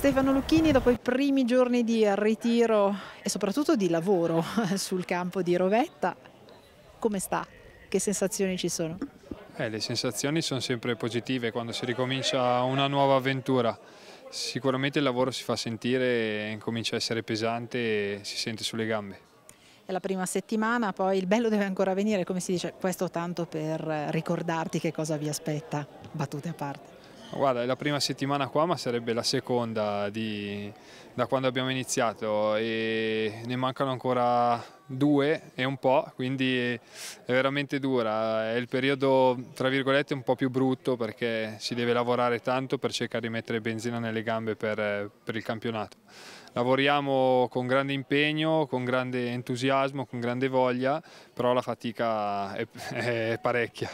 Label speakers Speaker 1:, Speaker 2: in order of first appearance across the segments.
Speaker 1: Stefano Lucchini dopo i primi giorni di ritiro e soprattutto di lavoro sul campo di Rovetta, come sta? Che sensazioni ci sono?
Speaker 2: Eh, le sensazioni sono sempre positive quando si ricomincia una nuova avventura. Sicuramente il lavoro si fa sentire, comincia a essere pesante e si sente sulle gambe
Speaker 1: è la prima settimana, poi il bello deve ancora venire, come si dice, questo tanto per eh, ricordarti che cosa vi aspetta, battute a parte.
Speaker 2: Guarda, è la prima settimana qua, ma sarebbe la seconda di, da quando abbiamo iniziato e ne mancano ancora due e un po', quindi è veramente dura. È il periodo, tra virgolette, un po' più brutto perché si deve lavorare tanto per cercare di mettere benzina nelle gambe per, per il campionato. Lavoriamo con grande impegno, con grande entusiasmo, con grande voglia, però la fatica è, è parecchia.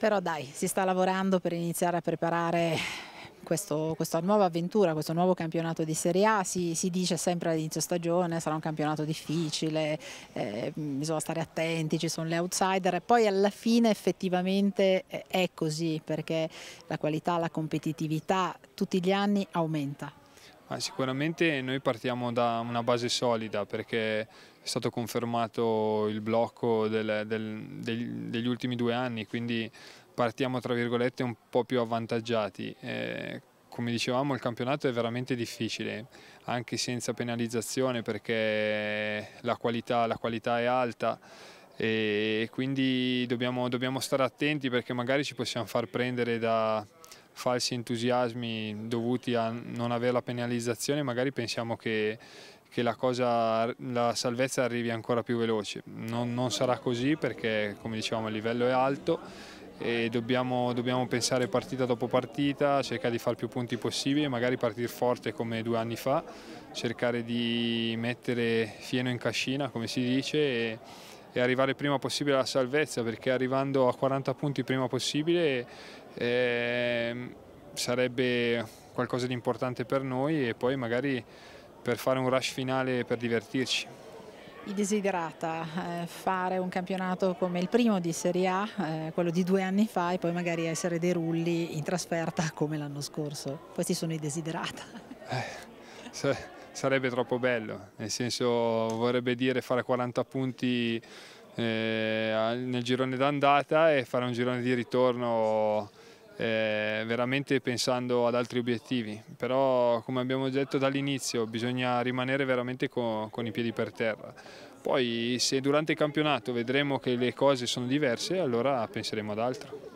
Speaker 1: Però dai, si sta lavorando per iniziare a preparare questo, questa nuova avventura, questo nuovo campionato di Serie A, si, si dice sempre all'inizio stagione sarà un campionato difficile, eh, bisogna stare attenti, ci sono le outsider e poi alla fine effettivamente eh, è così perché la qualità, la competitività tutti gli anni aumenta.
Speaker 2: Ah, sicuramente noi partiamo da una base solida perché è stato confermato il blocco del, del, del, degli ultimi due anni, quindi partiamo tra virgolette un po' più avvantaggiati. Eh, come dicevamo il campionato è veramente difficile, anche senza penalizzazione perché la qualità, la qualità è alta e quindi dobbiamo, dobbiamo stare attenti perché magari ci possiamo far prendere da, falsi entusiasmi dovuti a non avere la penalizzazione magari pensiamo che, che la, cosa, la, salvezza arrivi ancora più veloce. Non, non, sarà così perché come dicevamo il livello è alto e dobbiamo, dobbiamo pensare partita dopo partita, cercare di fare più punti possibile, magari partire forte come due anni fa, cercare di mettere fieno in cascina come si dice e, e arrivare prima possibile alla salvezza perché arrivando a 40 punti prima possibile eh, sarebbe qualcosa di importante per noi e poi magari per fare un rush finale per divertirci.
Speaker 1: I desiderata eh, fare un campionato come il primo di Serie A, eh, quello di due anni fa e poi magari essere dei rulli in trasferta come l'anno scorso. Questi sono i desiderata.
Speaker 2: Eh, sarebbe troppo bello, nel senso vorrebbe dire fare 40 punti eh, nel girone d'andata e fare un girone di ritorno eh, veramente pensando ad altri obiettivi, però come abbiamo detto dall'inizio bisogna rimanere veramente con, con i piedi per terra. Poi se durante il campionato vedremo che le cose sono diverse allora penseremo ad altro.